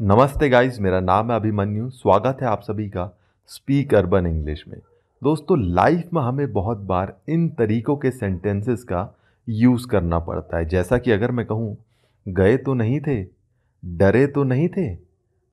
नमस्ते गाइस मेरा नाम है अभिमन्यु स्वागत है आप सभी का स्पीक अर्बन इंग्लिश में दोस्तों लाइफ में हमें बहुत बार इन तरीक़ों के सेंटेंसेस का यूज़ करना पड़ता है जैसा कि अगर मैं कहूँ गए तो नहीं थे डरे तो नहीं थे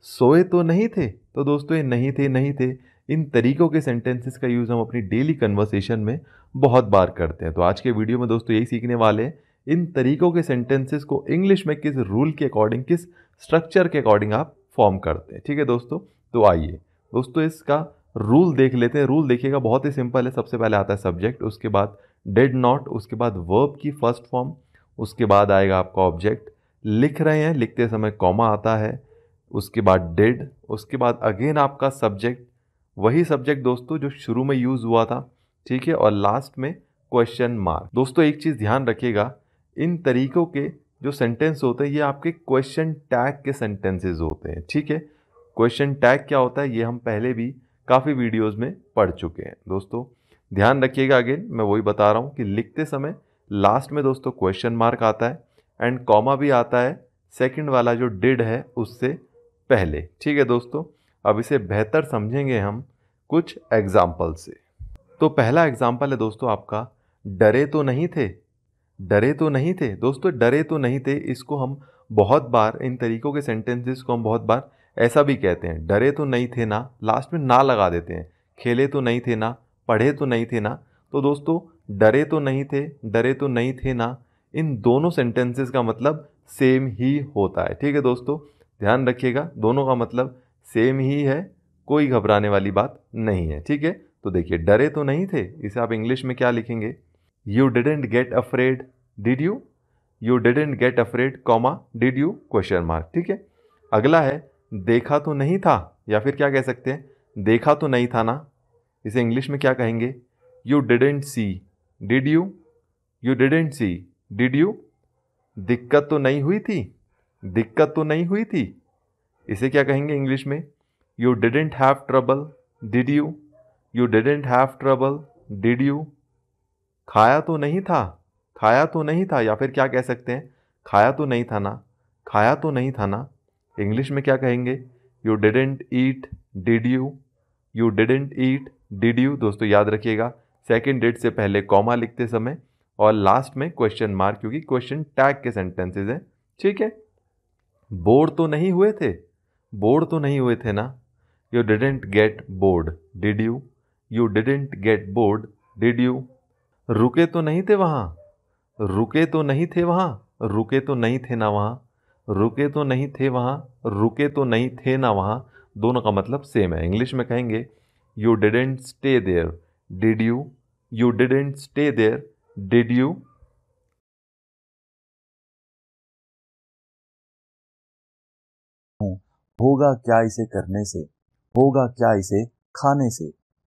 सोए तो नहीं थे तो दोस्तों ये नहीं थे नहीं थे इन तरीक़ों के सेंटेंसेस का यूज़ हम अपनी डेली कन्वर्सेशन में बहुत बार करते हैं तो आज के वीडियो में दोस्तों यही सीखने वाले हैं इन तरीकों के सेंटेंसेस को इंग्लिश में किस रूल के अकॉर्डिंग किस स्ट्रक्चर के अकॉर्डिंग आप फॉर्म करते हैं ठीक है दोस्तों तो आइए दोस्तों इसका रूल देख लेते हैं रूल देखिएगा बहुत ही सिंपल है सबसे पहले आता है सब्जेक्ट उसके बाद डेड नॉट उसके बाद वर्ब की फर्स्ट फॉर्म उसके बाद आएगा आपका ऑब्जेक्ट लिख रहे हैं लिखते समय कॉमा आता है उसके बाद डेड उसके बाद अगेन आपका सब्जेक्ट वही सब्जेक्ट दोस्तों जो शुरू में यूज़ हुआ था ठीक है और लास्ट में क्वेश्चन मार्क दोस्तों एक चीज़ ध्यान रखिएगा इन तरीक़ों के जो सेंटेंस होते हैं ये आपके क्वेश्चन टैग के सेंटेंसेस होते हैं ठीक है क्वेश्चन टैग क्या होता है ये हम पहले भी काफ़ी वीडियोस में पढ़ चुके हैं दोस्तों ध्यान रखिएगा अगेन मैं वही बता रहा हूँ कि लिखते समय लास्ट में दोस्तों क्वेश्चन मार्क आता है एंड कॉमा भी आता है सेकेंड वाला जो डिड है उससे पहले ठीक है दोस्तों अब इसे बेहतर समझेंगे हम कुछ एग्जाम्पल से तो पहला एग्जाम्पल है दोस्तों आपका डरे तो नहीं थे डरे तो नहीं थे दोस्तों डरे तो नहीं थे इसको हम बहुत बार इन तरीक़ों के सेंटेंसेस को हम बहुत बार ऐसा भी कहते हैं डरे तो नहीं थे ना लास्ट में ना लगा देते हैं खेले तो नहीं थे ना पढ़े तो नहीं थे ना तो दोस्तों डरे तो नहीं थे डरे तो नहीं थे ना इन दोनों सेंटेंसेस का मतलब सेम ही होता है ठीक है दोस्तों ध्यान रखिएगा दोनों का मतलब सेम ही है कोई घबराने वाली बात नहीं है ठीक है तो देखिए डरे तो नहीं थे इसे आप इंग्लिश में क्या लिखेंगे you didn't get afraid did you you didn't get afraid comma did you question mark ठीक है अगला है देखा तो नहीं था या फिर क्या कह सकते हैं देखा तो नहीं था ना इसे इंग्लिश में क्या कहेंगे you didn't see did you you didn't see did you दिक्कत तो नहीं हुई थी दिक्कत तो नहीं हुई थी इसे क्या कहेंगे इंग्लिश में you didn't have trouble did you you didn't have trouble did you खाया तो नहीं था खाया तो नहीं था या फिर क्या कह सकते हैं खाया तो नहीं था ना खाया तो नहीं था ना इंग्लिश में क्या कहेंगे you didn't eat did you you didn't eat did you दोस्तों याद रखिएगा सेकेंड डेट से पहले कॉमा लिखते समय और लास्ट में क्वेश्चन मार्क क्योंकि क्वेश्चन टैग के सेंटेंसेज हैं ठीक है बोर्ड तो नहीं हुए थे बोर्ड तो नहीं हुए थे ना you didn't get bored did you you didn't get bored did you रुके तो नहीं थे वहाँ रुके तो नहीं थे वहाँ रुके तो नहीं थे ना वहाँ रुके तो नहीं थे वहाँ रुके तो नहीं थे ना वहाँ दोनों का मतलब सेम है इंग्लिश में कहेंगे you didn't stay there did you you didn't stay there did you होगा क्या इसे करने से होगा क्या इसे खाने से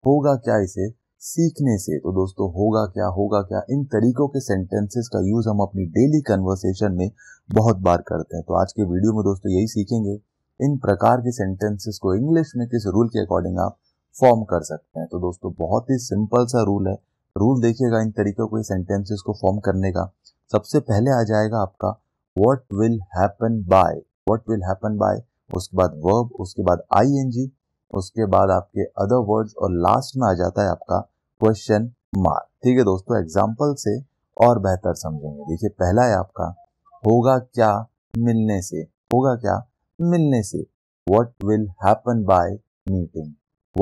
होगा क्या इसे सीखने से तो दोस्तों होगा क्या होगा क्या इन तरीकों के सेंटेंसेस का यूज़ हम अपनी डेली कन्वर्सेशन में बहुत बार करते हैं तो आज के वीडियो में दोस्तों यही सीखेंगे इन प्रकार के सेंटेंसेस को इंग्लिश में किस रूल के अकॉर्डिंग आप फॉर्म कर सकते हैं तो दोस्तों बहुत ही सिंपल सा रूल है रूल देखिएगा इन तरीकों को सेंटेंसेस को फॉर्म करने का सबसे पहले आ जाएगा आपका what will happen by what will happen by उसके बाद वर्ब उसके बाद आई उसके बाद आपके अदर वर्ड्स और लास्ट में आ जाता है आपका क्वेश्चन मार्क ठीक है दोस्तों एग्जाम्पल से और बेहतर समझेंगे देखिए पहला है आपका होगा क्या मिलने से होगा क्या मिलने से what will happen by meeting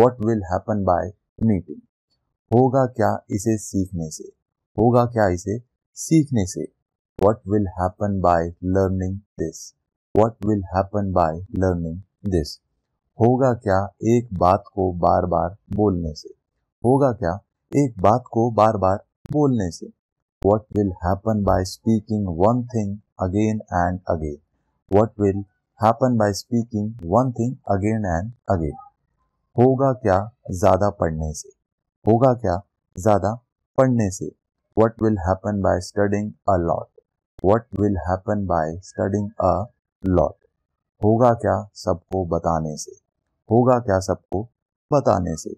what will happen by meeting होगा क्या इसे सीखने से होगा क्या इसे सीखने से what will happen by learning this what will happen by learning this होगा क्या एक बात को बार बार बोलने से होगा क्या एक बात को बार बार बोलने से what will happen by speaking one thing again and again what will happen by speaking one thing again and again होगा क्या ज़्यादा पढ़ने से होगा क्या ज़्यादा पढ़ने से what will happen by studying a lot what will happen by studying a lot होगा क्या सबको बताने से होगा क्या सबको बताने से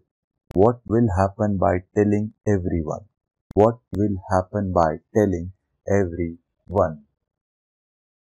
What will happen by telling everyone? What will happen by telling everyone?